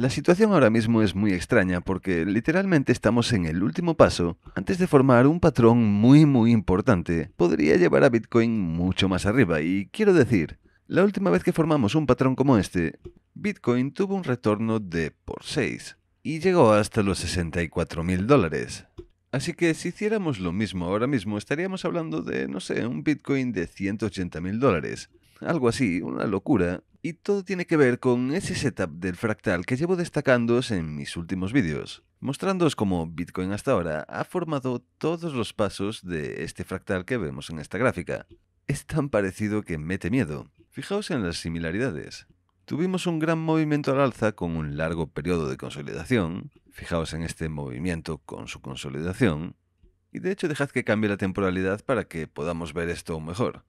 La situación ahora mismo es muy extraña porque literalmente estamos en el último paso antes de formar un patrón muy muy importante. Podría llevar a Bitcoin mucho más arriba y quiero decir, la última vez que formamos un patrón como este, Bitcoin tuvo un retorno de por 6 y llegó hasta los 64 mil dólares. Así que si hiciéramos lo mismo ahora mismo estaríamos hablando de, no sé, un Bitcoin de 180 mil dólares, algo así, una locura. Y todo tiene que ver con ese setup del fractal que llevo destacándoos en mis últimos vídeos, mostrándoos cómo Bitcoin hasta ahora ha formado todos los pasos de este fractal que vemos en esta gráfica. Es tan parecido que mete miedo. Fijaos en las similaridades. Tuvimos un gran movimiento al alza con un largo periodo de consolidación. Fijaos en este movimiento con su consolidación. Y de hecho dejad que cambie la temporalidad para que podamos ver esto mejor.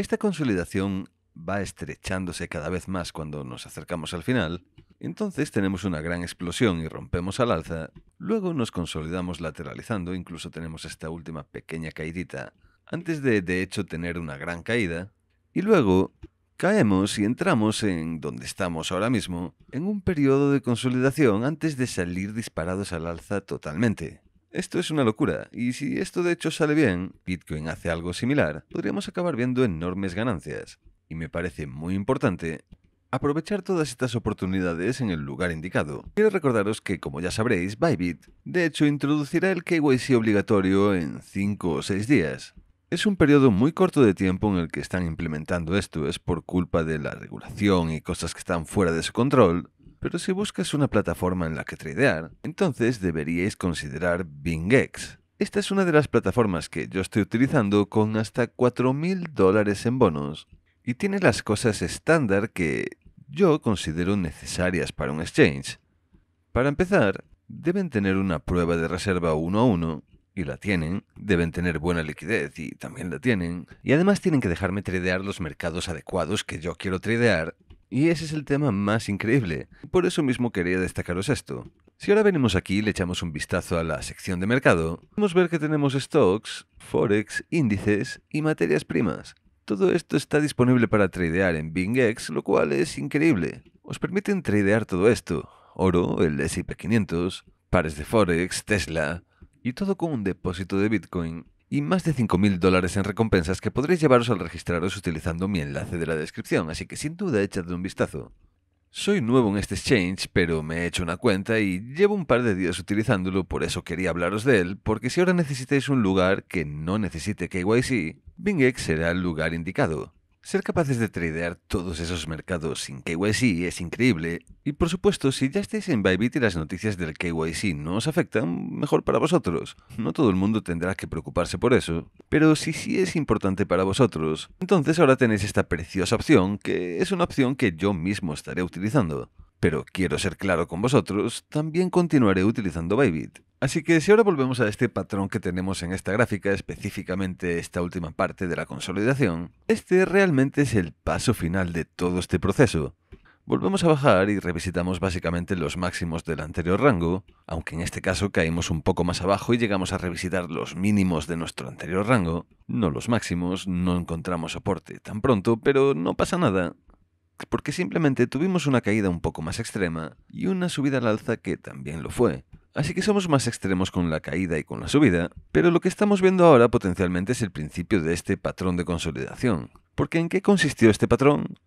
Esta consolidación va estrechándose cada vez más cuando nos acercamos al final, entonces tenemos una gran explosión y rompemos al alza, luego nos consolidamos lateralizando, incluso tenemos esta última pequeña caidita, antes de de hecho tener una gran caída, y luego caemos y entramos en donde estamos ahora mismo, en un periodo de consolidación antes de salir disparados al alza totalmente. Esto es una locura, y si esto de hecho sale bien, Bitcoin hace algo similar, podríamos acabar viendo enormes ganancias. Y me parece muy importante aprovechar todas estas oportunidades en el lugar indicado. Quiero recordaros que, como ya sabréis, Bybit, de hecho, introducirá el KYC obligatorio en 5 o 6 días. Es un periodo muy corto de tiempo en el que están implementando esto, es por culpa de la regulación y cosas que están fuera de su control, pero si buscas una plataforma en la que tradear, entonces deberíais considerar BingX. Esta es una de las plataformas que yo estoy utilizando con hasta 4.000 dólares en bonos y tiene las cosas estándar que yo considero necesarias para un exchange. Para empezar, deben tener una prueba de reserva uno a uno y la tienen, deben tener buena liquidez y también la tienen, y además tienen que dejarme tradear los mercados adecuados que yo quiero tradear y ese es el tema más increíble. Por eso mismo quería destacaros esto. Si ahora venimos aquí y le echamos un vistazo a la sección de mercado, podemos ver que tenemos stocks, forex, índices y materias primas. Todo esto está disponible para tradear en BingX, lo cual es increíble. Os permiten tradear todo esto. Oro, el S&P 500, pares de forex, Tesla, y todo con un depósito de Bitcoin y más de 5.000 dólares en recompensas que podréis llevaros al registraros utilizando mi enlace de la descripción, así que sin duda echadle un vistazo. Soy nuevo en este exchange, pero me he hecho una cuenta y llevo un par de días utilizándolo, por eso quería hablaros de él, porque si ahora necesitáis un lugar que no necesite KYC, BingX será el lugar indicado. Ser capaces de tradear todos esos mercados sin KYC es increíble. Y por supuesto, si ya estáis en Bybit y las noticias del KYC no os afectan, mejor para vosotros. No todo el mundo tendrá que preocuparse por eso. Pero si sí es importante para vosotros, entonces ahora tenéis esta preciosa opción, que es una opción que yo mismo estaré utilizando. Pero quiero ser claro con vosotros, también continuaré utilizando Bybit. Así que si ahora volvemos a este patrón que tenemos en esta gráfica, específicamente esta última parte de la consolidación, este realmente es el paso final de todo este proceso. Volvemos a bajar y revisitamos básicamente los máximos del anterior rango, aunque en este caso caímos un poco más abajo y llegamos a revisitar los mínimos de nuestro anterior rango, no los máximos, no encontramos soporte tan pronto, pero no pasa nada, porque simplemente tuvimos una caída un poco más extrema y una subida al alza que también lo fue. Así que somos más extremos con la caída y con la subida, pero lo que estamos viendo ahora potencialmente es el principio de este patrón de consolidación. Porque ¿en qué consistió este patrón?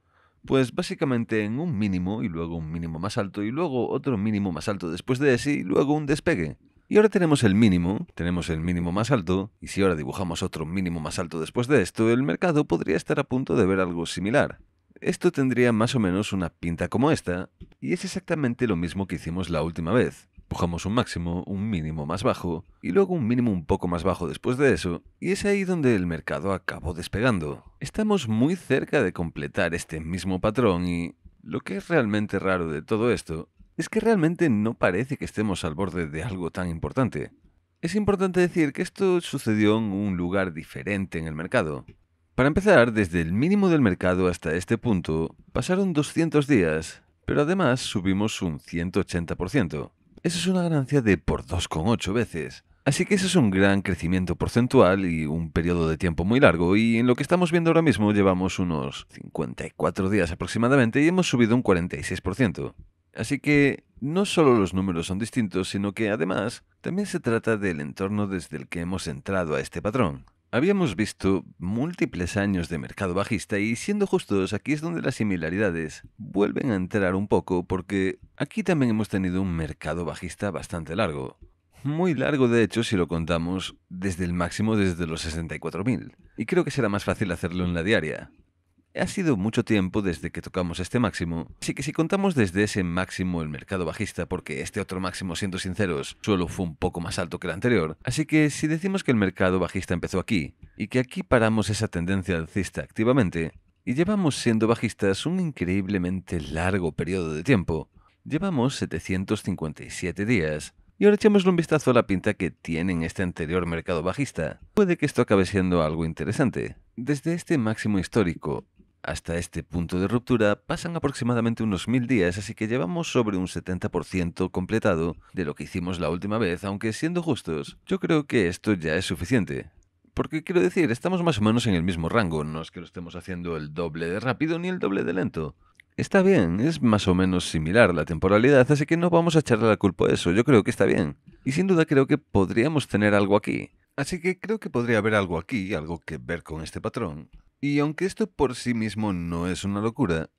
Pues básicamente en un mínimo y luego un mínimo más alto y luego otro mínimo más alto después de ese y luego un despegue. Y ahora tenemos el mínimo, tenemos el mínimo más alto, y si ahora dibujamos otro mínimo más alto después de esto, el mercado podría estar a punto de ver algo similar esto tendría más o menos una pinta como esta, y es exactamente lo mismo que hicimos la última vez. pujamos un máximo, un mínimo más bajo, y luego un mínimo un poco más bajo después de eso, y es ahí donde el mercado acabó despegando. Estamos muy cerca de completar este mismo patrón y... Lo que es realmente raro de todo esto es que realmente no parece que estemos al borde de algo tan importante. Es importante decir que esto sucedió en un lugar diferente en el mercado, para empezar, desde el mínimo del mercado hasta este punto, pasaron 200 días, pero además subimos un 180%. Eso es una ganancia de por 2,8 veces. Así que eso es un gran crecimiento porcentual y un periodo de tiempo muy largo, y en lo que estamos viendo ahora mismo llevamos unos 54 días aproximadamente y hemos subido un 46%. Así que no solo los números son distintos, sino que además también se trata del entorno desde el que hemos entrado a este patrón. Habíamos visto múltiples años de mercado bajista y siendo justos, aquí es donde las similaridades vuelven a entrar un poco porque aquí también hemos tenido un mercado bajista bastante largo. Muy largo de hecho si lo contamos desde el máximo desde los 64.000. Y creo que será más fácil hacerlo en la diaria. Ha sido mucho tiempo desde que tocamos este máximo, así que si contamos desde ese máximo el mercado bajista, porque este otro máximo, siendo sinceros, solo fue un poco más alto que el anterior, así que si decimos que el mercado bajista empezó aquí, y que aquí paramos esa tendencia alcista activamente, y llevamos siendo bajistas un increíblemente largo periodo de tiempo, llevamos 757 días, y ahora echémosle un vistazo a la pinta que tiene en este anterior mercado bajista. Puede que esto acabe siendo algo interesante. Desde este máximo histórico hasta este punto de ruptura pasan aproximadamente unos mil días, así que llevamos sobre un 70% completado de lo que hicimos la última vez, aunque siendo justos, yo creo que esto ya es suficiente. Porque quiero decir, estamos más o menos en el mismo rango, no es que lo estemos haciendo el doble de rápido ni el doble de lento. Está bien, es más o menos similar la temporalidad, así que no vamos a echarle la culpa a eso, yo creo que está bien. Y sin duda creo que podríamos tener algo aquí. Así que creo que podría haber algo aquí, algo que ver con este patrón. Y aunque esto por sí mismo no es una locura,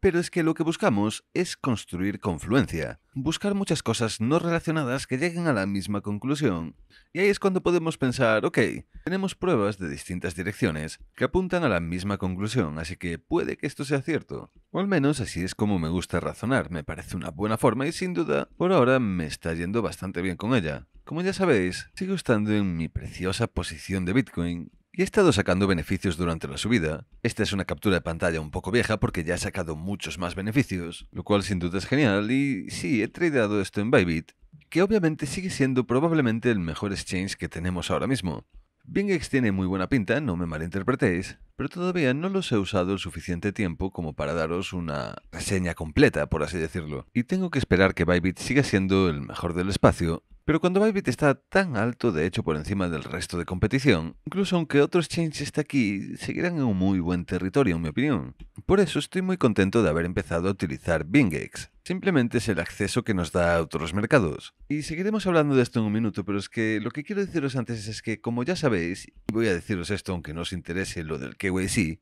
pero es que lo que buscamos es construir confluencia, buscar muchas cosas no relacionadas que lleguen a la misma conclusión. Y ahí es cuando podemos pensar, ok, tenemos pruebas de distintas direcciones que apuntan a la misma conclusión, así que puede que esto sea cierto. O al menos así es como me gusta razonar, me parece una buena forma y sin duda, por ahora me está yendo bastante bien con ella. Como ya sabéis, sigo estando en mi preciosa posición de Bitcoin y he estado sacando beneficios durante la subida. Esta es una captura de pantalla un poco vieja porque ya he sacado muchos más beneficios, lo cual sin duda es genial y sí, he tradeado esto en Bybit, que obviamente sigue siendo probablemente el mejor exchange que tenemos ahora mismo. Bingex tiene muy buena pinta, no me malinterpretéis, pero todavía no los he usado el suficiente tiempo como para daros una reseña completa, por así decirlo. Y tengo que esperar que Bybit siga siendo el mejor del espacio pero cuando Bybit está tan alto, de hecho por encima del resto de competición, incluso aunque otros chains esté aquí, seguirán en un muy buen territorio, en mi opinión. Por eso estoy muy contento de haber empezado a utilizar Bingex, Simplemente es el acceso que nos da a otros mercados. Y seguiremos hablando de esto en un minuto, pero es que lo que quiero deciros antes es que, como ya sabéis, y voy a deciros esto aunque no os interese lo del KYC,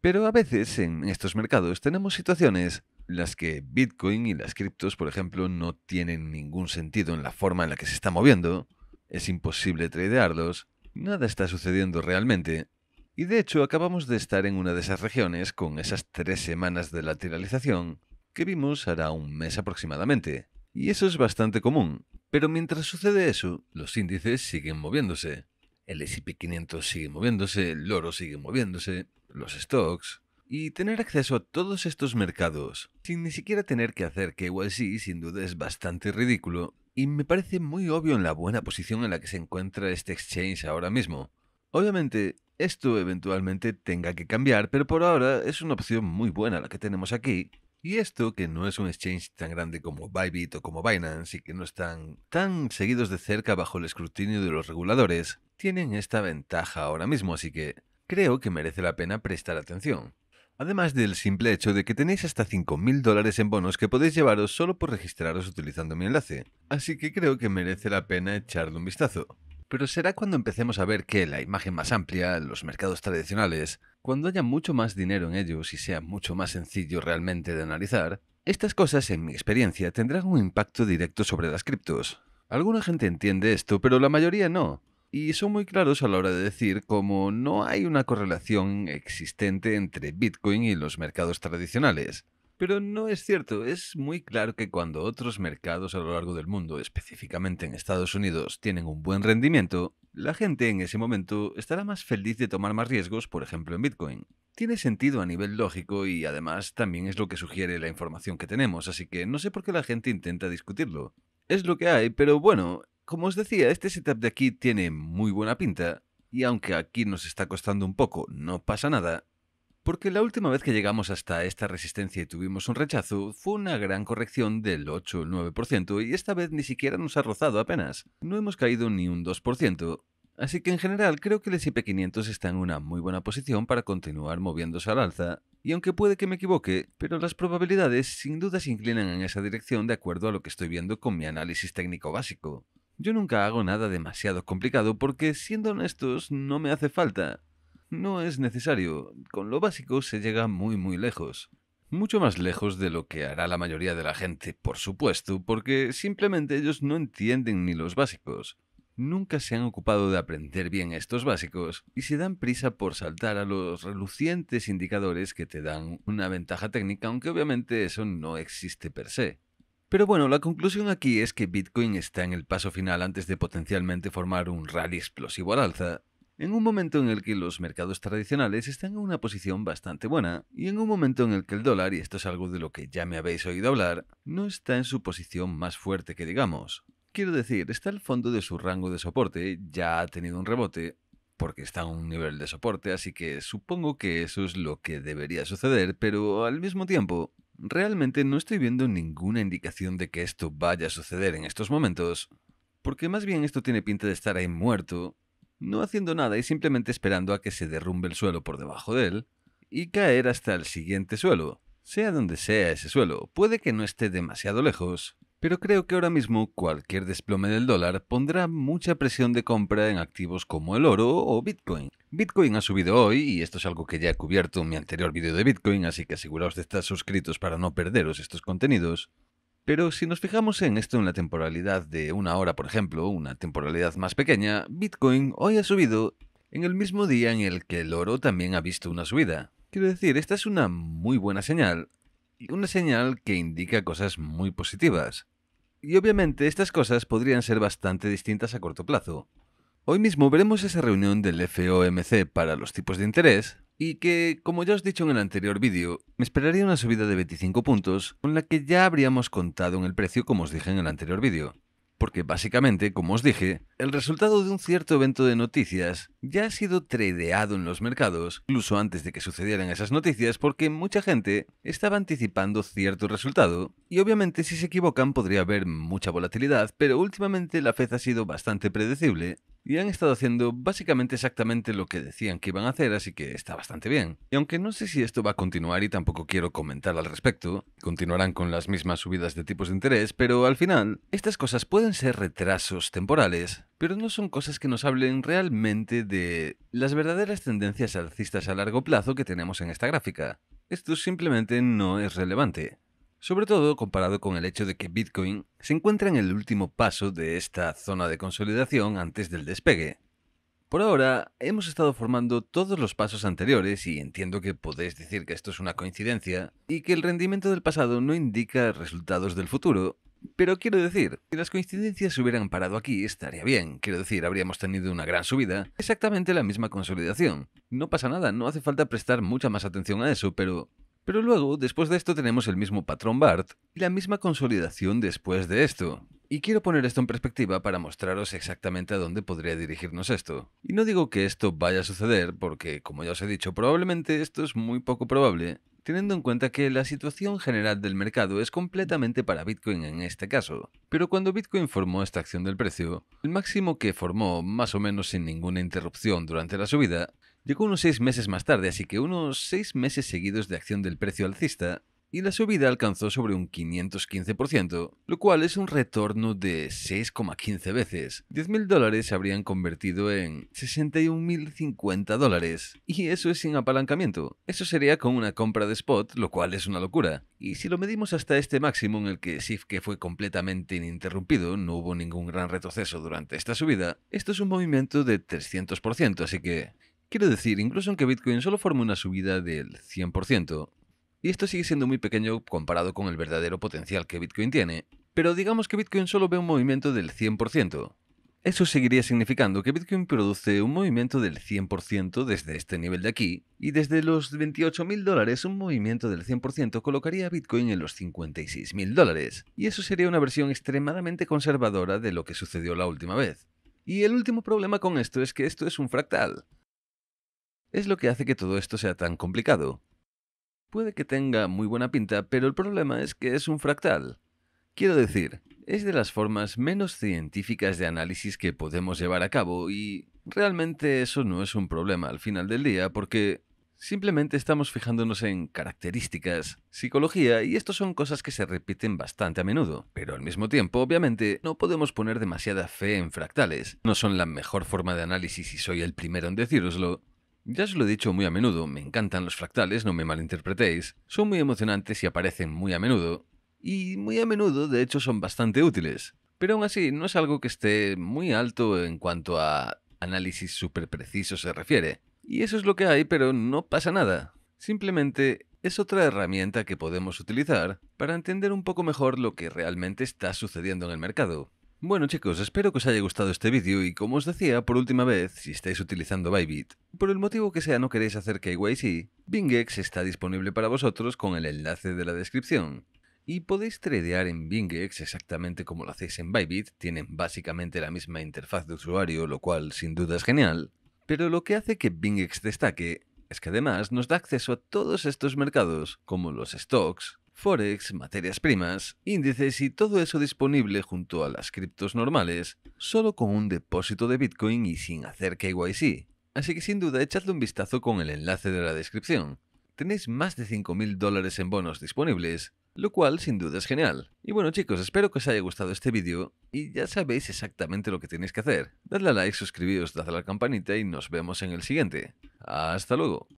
pero a veces en estos mercados tenemos situaciones las que Bitcoin y las criptos, por ejemplo, no tienen ningún sentido en la forma en la que se está moviendo, es imposible tradearlos, nada está sucediendo realmente, y de hecho acabamos de estar en una de esas regiones con esas tres semanas de lateralización que vimos hará un mes aproximadamente, y eso es bastante común, pero mientras sucede eso, los índices siguen moviéndose. El SP500 sigue moviéndose, el oro sigue moviéndose, los stocks y tener acceso a todos estos mercados sin ni siquiera tener que hacer KYC sin duda es bastante ridículo y me parece muy obvio en la buena posición en la que se encuentra este exchange ahora mismo. Obviamente, esto eventualmente tenga que cambiar, pero por ahora es una opción muy buena la que tenemos aquí. Y esto, que no es un exchange tan grande como Bybit o como Binance y que no están tan seguidos de cerca bajo el escrutinio de los reguladores, tienen esta ventaja ahora mismo, así que creo que merece la pena prestar atención. Además del simple hecho de que tenéis hasta 5.000 dólares en bonos que podéis llevaros solo por registraros utilizando mi enlace, así que creo que merece la pena echarle un vistazo. Pero será cuando empecemos a ver que la imagen más amplia, los mercados tradicionales, cuando haya mucho más dinero en ellos y sea mucho más sencillo realmente de analizar, estas cosas, en mi experiencia, tendrán un impacto directo sobre las criptos. Alguna gente entiende esto, pero la mayoría no. Y son muy claros a la hora de decir cómo no hay una correlación existente entre Bitcoin y los mercados tradicionales. Pero no es cierto, es muy claro que cuando otros mercados a lo largo del mundo, específicamente en Estados Unidos, tienen un buen rendimiento, la gente en ese momento estará más feliz de tomar más riesgos, por ejemplo en Bitcoin. Tiene sentido a nivel lógico y además también es lo que sugiere la información que tenemos, así que no sé por qué la gente intenta discutirlo. Es lo que hay, pero bueno, como os decía, este setup de aquí tiene muy buena pinta, y aunque aquí nos está costando un poco, no pasa nada, porque la última vez que llegamos hasta esta resistencia y tuvimos un rechazo fue una gran corrección del 8 o 9% y esta vez ni siquiera nos ha rozado apenas. No hemos caído ni un 2%. Así que en general creo que el SP500 está en una muy buena posición para continuar moviéndose al alza, y aunque puede que me equivoque, pero las probabilidades sin duda se inclinan en esa dirección de acuerdo a lo que estoy viendo con mi análisis técnico básico. Yo nunca hago nada demasiado complicado porque, siendo honestos, no me hace falta. No es necesario. Con lo básico se llega muy muy lejos. Mucho más lejos de lo que hará la mayoría de la gente, por supuesto, porque simplemente ellos no entienden ni los básicos nunca se han ocupado de aprender bien estos básicos y se dan prisa por saltar a los relucientes indicadores que te dan una ventaja técnica, aunque obviamente eso no existe per se. Pero bueno, la conclusión aquí es que Bitcoin está en el paso final antes de potencialmente formar un rally explosivo al alza, en un momento en el que los mercados tradicionales están en una posición bastante buena, y en un momento en el que el dólar, y esto es algo de lo que ya me habéis oído hablar, no está en su posición más fuerte que digamos. Quiero decir, está al fondo de su rango de soporte, ya ha tenido un rebote, porque está en un nivel de soporte, así que supongo que eso es lo que debería suceder, pero al mismo tiempo, Realmente no estoy viendo ninguna indicación de que esto vaya a suceder en estos momentos, porque más bien esto tiene pinta de estar ahí muerto, no haciendo nada y simplemente esperando a que se derrumbe el suelo por debajo de él y caer hasta el siguiente suelo, sea donde sea ese suelo, puede que no esté demasiado lejos, pero creo que ahora mismo cualquier desplome del dólar pondrá mucha presión de compra en activos como el oro o Bitcoin. Bitcoin ha subido hoy y esto es algo que ya he cubierto en mi anterior vídeo de Bitcoin, así que aseguraos de estar suscritos para no perderos estos contenidos. Pero si nos fijamos en esto en la temporalidad de una hora, por ejemplo, una temporalidad más pequeña, Bitcoin hoy ha subido en el mismo día en el que el oro también ha visto una subida. Quiero decir, esta es una muy buena señal, una señal que indica cosas muy positivas. Y obviamente estas cosas podrían ser bastante distintas a corto plazo. Hoy mismo veremos esa reunión del FOMC para los tipos de interés y que, como ya os he dicho en el anterior vídeo, me esperaría una subida de 25 puntos con la que ya habríamos contado en el precio como os dije en el anterior vídeo porque básicamente, como os dije, el resultado de un cierto evento de noticias ya ha sido tradeado en los mercados, incluso antes de que sucedieran esas noticias, porque mucha gente estaba anticipando cierto resultado, y obviamente si se equivocan podría haber mucha volatilidad, pero últimamente la FED ha sido bastante predecible, y han estado haciendo básicamente exactamente lo que decían que iban a hacer, así que está bastante bien. Y aunque no sé si esto va a continuar y tampoco quiero comentar al respecto, continuarán con las mismas subidas de tipos de interés, pero al final, estas cosas pueden ser retrasos temporales, pero no son cosas que nos hablen realmente de las verdaderas tendencias alcistas a largo plazo que tenemos en esta gráfica. Esto simplemente no es relevante sobre todo comparado con el hecho de que Bitcoin se encuentra en el último paso de esta zona de consolidación antes del despegue. Por ahora, hemos estado formando todos los pasos anteriores y entiendo que podéis decir que esto es una coincidencia y que el rendimiento del pasado no indica resultados del futuro, pero quiero decir, si las coincidencias se hubieran parado aquí, estaría bien. Quiero decir, habríamos tenido una gran subida, exactamente la misma consolidación. No pasa nada, no hace falta prestar mucha más atención a eso, pero pero luego, después de esto, tenemos el mismo patrón BART y la misma consolidación después de esto. Y quiero poner esto en perspectiva para mostraros exactamente a dónde podría dirigirnos esto. Y no digo que esto vaya a suceder, porque, como ya os he dicho, probablemente esto es muy poco probable, teniendo en cuenta que la situación general del mercado es completamente para Bitcoin en este caso. Pero cuando Bitcoin formó esta acción del precio, el máximo que formó, más o menos sin ninguna interrupción durante la subida, Llegó unos seis meses más tarde, así que unos seis meses seguidos de acción del precio alcista, y la subida alcanzó sobre un 515%, lo cual es un retorno de 6,15 veces. 10.000 dólares se habrían convertido en 61.050 dólares, y eso es sin apalancamiento. Eso sería con una compra de spot, lo cual es una locura. Y si lo medimos hasta este máximo en el que Sifke fue completamente ininterrumpido, no hubo ningún gran retroceso durante esta subida, esto es un movimiento de 300%, así que Quiero decir, incluso que Bitcoin solo forme una subida del 100%, y esto sigue siendo muy pequeño comparado con el verdadero potencial que Bitcoin tiene, pero digamos que Bitcoin solo ve un movimiento del 100%. Eso seguiría significando que Bitcoin produce un movimiento del 100% desde este nivel de aquí, y desde los 28.000 dólares un movimiento del 100% colocaría a Bitcoin en los 56.000 dólares, y eso sería una versión extremadamente conservadora de lo que sucedió la última vez. Y el último problema con esto es que esto es un fractal, es lo que hace que todo esto sea tan complicado. Puede que tenga muy buena pinta, pero el problema es que es un fractal. Quiero decir, es de las formas menos científicas de análisis que podemos llevar a cabo y realmente eso no es un problema al final del día porque simplemente estamos fijándonos en características, psicología y esto son cosas que se repiten bastante a menudo. Pero al mismo tiempo, obviamente, no podemos poner demasiada fe en fractales. No son la mejor forma de análisis y soy el primero en decíroslo, ya os lo he dicho muy a menudo, me encantan los fractales, no me malinterpretéis. Son muy emocionantes y aparecen muy a menudo. Y muy a menudo, de hecho, son bastante útiles. Pero aún así, no es algo que esté muy alto en cuanto a análisis súper preciso se refiere. Y eso es lo que hay, pero no pasa nada. Simplemente es otra herramienta que podemos utilizar para entender un poco mejor lo que realmente está sucediendo en el mercado. Bueno chicos, espero que os haya gustado este vídeo y como os decía por última vez, si estáis utilizando Bybit, por el motivo que sea no queréis hacer KYC, BingEx está disponible para vosotros con el enlace de la descripción. Y podéis tradear en BingEx exactamente como lo hacéis en Bybit, tienen básicamente la misma interfaz de usuario, lo cual sin duda es genial. Pero lo que hace que BingEx destaque es que además nos da acceso a todos estos mercados, como los stocks, forex, materias primas, índices y todo eso disponible junto a las criptos normales, solo con un depósito de Bitcoin y sin hacer KYC. Así que sin duda echadle un vistazo con el enlace de la descripción. Tenéis más de 5.000 dólares en bonos disponibles, lo cual sin duda es genial. Y bueno chicos, espero que os haya gustado este vídeo y ya sabéis exactamente lo que tenéis que hacer. Dadle a like, suscribíos, dadle a la campanita y nos vemos en el siguiente. Hasta luego.